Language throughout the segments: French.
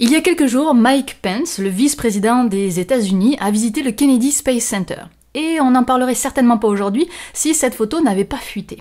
Il y a quelques jours, Mike Pence, le vice-président des États-Unis, a visité le Kennedy Space Center. Et on n'en parlerait certainement pas aujourd'hui si cette photo n'avait pas fuité.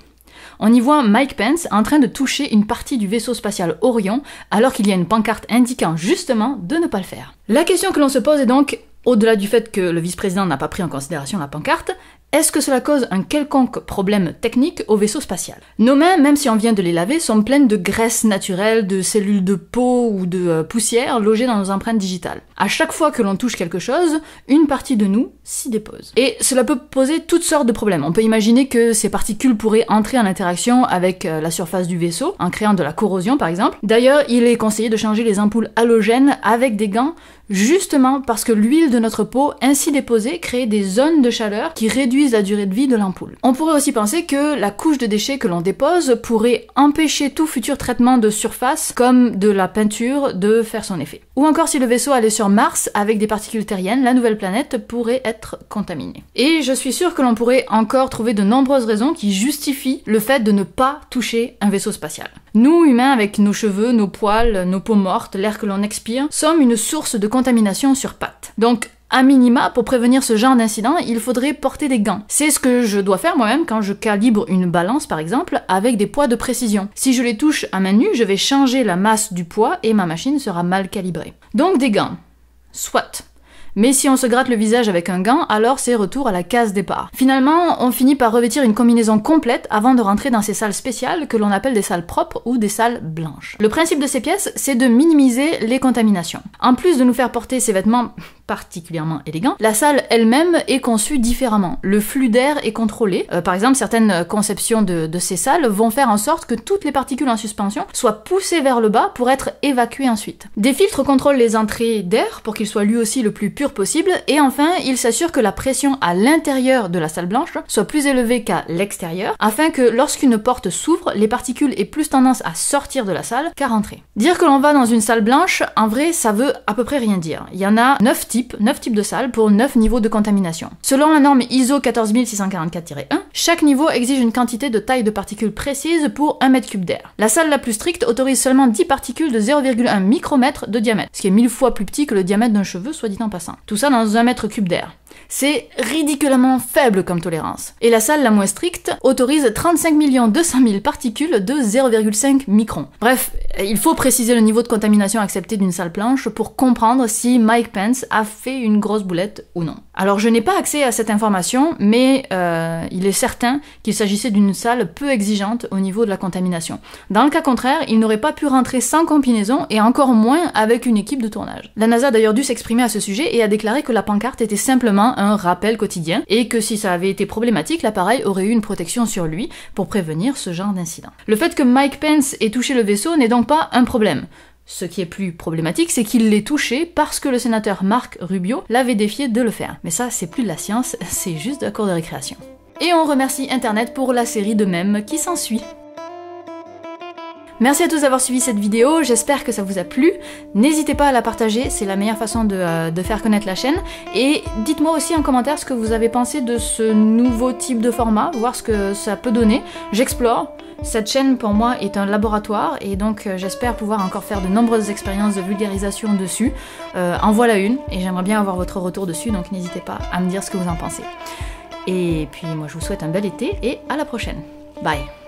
On y voit Mike Pence en train de toucher une partie du vaisseau spatial Orion alors qu'il y a une pancarte indiquant justement de ne pas le faire. La question que l'on se pose est donc, au-delà du fait que le vice-président n'a pas pris en considération la pancarte, est-ce que cela cause un quelconque problème technique au vaisseau spatial Nos mains, même si on vient de les laver, sont pleines de graisse naturelle, de cellules de peau ou de euh, poussière logées dans nos empreintes digitales. À chaque fois que l'on touche quelque chose, une partie de nous s'y dépose. Et cela peut poser toutes sortes de problèmes. On peut imaginer que ces particules pourraient entrer en interaction avec euh, la surface du vaisseau, en créant de la corrosion par exemple. D'ailleurs, il est conseillé de changer les ampoules halogènes avec des gants justement parce que l'huile de notre peau ainsi déposée crée des zones de chaleur qui réduisent la durée de vie de l'ampoule. On pourrait aussi penser que la couche de déchets que l'on dépose pourrait empêcher tout futur traitement de surface comme de la peinture de faire son effet. Ou encore si le vaisseau allait sur Mars avec des particules terriennes, la nouvelle planète pourrait être contaminée. Et je suis sûre que l'on pourrait encore trouver de nombreuses raisons qui justifient le fait de ne pas toucher un vaisseau spatial. Nous, humains, avec nos cheveux, nos poils, nos peaux mortes, l'air que l'on expire, sommes une source de contamination sur pattes. Donc, à minima, pour prévenir ce genre d'incident, il faudrait porter des gants. C'est ce que je dois faire moi-même quand je calibre une balance, par exemple, avec des poids de précision. Si je les touche à main nue, je vais changer la masse du poids et ma machine sera mal calibrée. Donc des gants. Soit. Mais si on se gratte le visage avec un gant, alors c'est retour à la case départ. Finalement, on finit par revêtir une combinaison complète avant de rentrer dans ces salles spéciales que l'on appelle des salles propres ou des salles blanches. Le principe de ces pièces, c'est de minimiser les contaminations. En plus de nous faire porter ces vêtements particulièrement élégant, la salle elle-même est conçue différemment. Le flux d'air est contrôlé. Euh, par exemple, certaines conceptions de, ces salles vont faire en sorte que toutes les particules en suspension soient poussées vers le bas pour être évacuées ensuite. Des filtres contrôlent les entrées d'air pour qu'il soit lui aussi le plus pur possible. Et enfin, il s'assure que la pression à l'intérieur de la salle blanche soit plus élevée qu'à l'extérieur, afin que lorsqu'une porte s'ouvre, les particules aient plus tendance à sortir de la salle qu'à rentrer. Dire que l'on va dans une salle blanche, en vrai, ça veut à peu près rien dire. Il y en a 9 types 9 types de salles pour 9 niveaux de contamination. Selon la norme ISO 14644-1, chaque niveau exige une quantité de taille de particules précise pour 1 mètre cube d'air. La salle la plus stricte autorise seulement 10 particules de 0,1 micromètre de diamètre, ce qui est 1000 fois plus petit que le diamètre d'un cheveu, soit dit en passant. Tout ça dans 1 mètre cube d'air. C'est ridiculement faible comme tolérance. Et la salle la moins stricte autorise 35 200 000 particules de 0,5 microns. Bref, il faut préciser le niveau de contamination accepté d'une salle planche pour comprendre si Mike Pence a fait une grosse boulette ou non. Alors je n'ai pas accès à cette information, mais euh, il est certain qu'il s'agissait d'une salle peu exigeante au niveau de la contamination. Dans le cas contraire, il n'aurait pas pu rentrer sans combinaison et encore moins avec une équipe de tournage. La NASA a d'ailleurs dû s'exprimer à ce sujet et a déclaré que la pancarte était simplement un rappel quotidien et que si ça avait été problématique, l'appareil aurait eu une protection sur lui pour prévenir ce genre d'incident. Le fait que Mike Pence ait touché le vaisseau n'est donc pas un problème. Ce qui est plus problématique, c'est qu'il l'ait touché parce que le sénateur Marc Rubio l'avait défié de le faire. Mais ça, c'est plus de la science, c'est juste d'accord de récréation. Et on remercie Internet pour la série de mèmes qui s'ensuit. Merci à tous d'avoir suivi cette vidéo, j'espère que ça vous a plu. N'hésitez pas à la partager, c'est la meilleure façon euh, de, faire connaître la chaîne. Et dites-moi aussi en commentaire ce que vous avez pensé de ce nouveau type de format, voir ce que ça peut donner. J'explore. Cette chaîne pour moi est un laboratoire et donc euh, j'espère pouvoir encore faire de nombreuses expériences de vulgarisation dessus. Euh, en voilà une et j'aimerais bien avoir votre retour dessus, donc n'hésitez pas à me dire ce que vous en pensez. Et puis moi je vous souhaite un bel été et à la prochaine. Bye